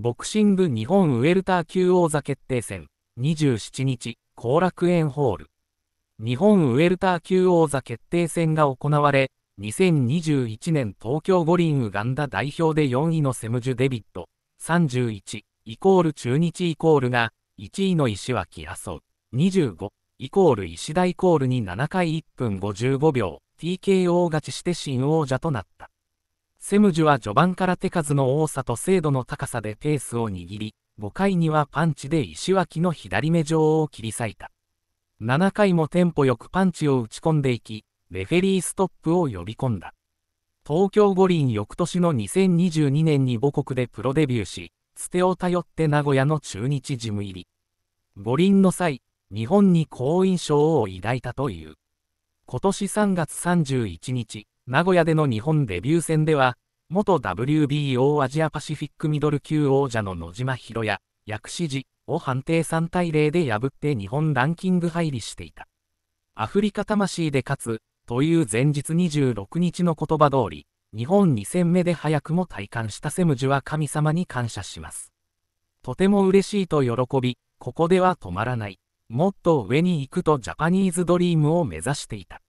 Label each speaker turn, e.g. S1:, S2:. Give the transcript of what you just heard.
S1: ボクシング日本ウェルター級王座決定戦、27日、後楽園ホール。日本ウェルター級王座決定戦が行われ、2021年東京五輪ウガンダ代表で4位のセムジュ・デビット、31、イコール中日イコールが、1位の石脇そう、25、イコール石田イコールに7回1分55秒、TKO 勝ちして新王者となった。セムジュは序盤から手数の多さと精度の高さでペースを握り、5回にはパンチで石脇の左目上を切り裂いた。7回もテンポよくパンチを打ち込んでいき、レフェリーストップを呼び込んだ。東京五輪翌年の2022年に母国でプロデビューし、捨てを頼って名古屋の中日ジム入り。五輪の際、日本に好印象を抱いたという。今年3月31日、名古屋での日本デビュー戦では、元 WBO アジアパシフィックミドル級王者の野島博也、薬師寺を判定3対0で破って日本ランキング入りしていた。アフリカ魂で勝つ、という前日26日の言葉通り、日本2戦目で早くも体感したセムジュは神様に感謝します。とても嬉しいと喜び、ここでは止まらない。もっと上に行くとジャパニーズドリームを目指していた。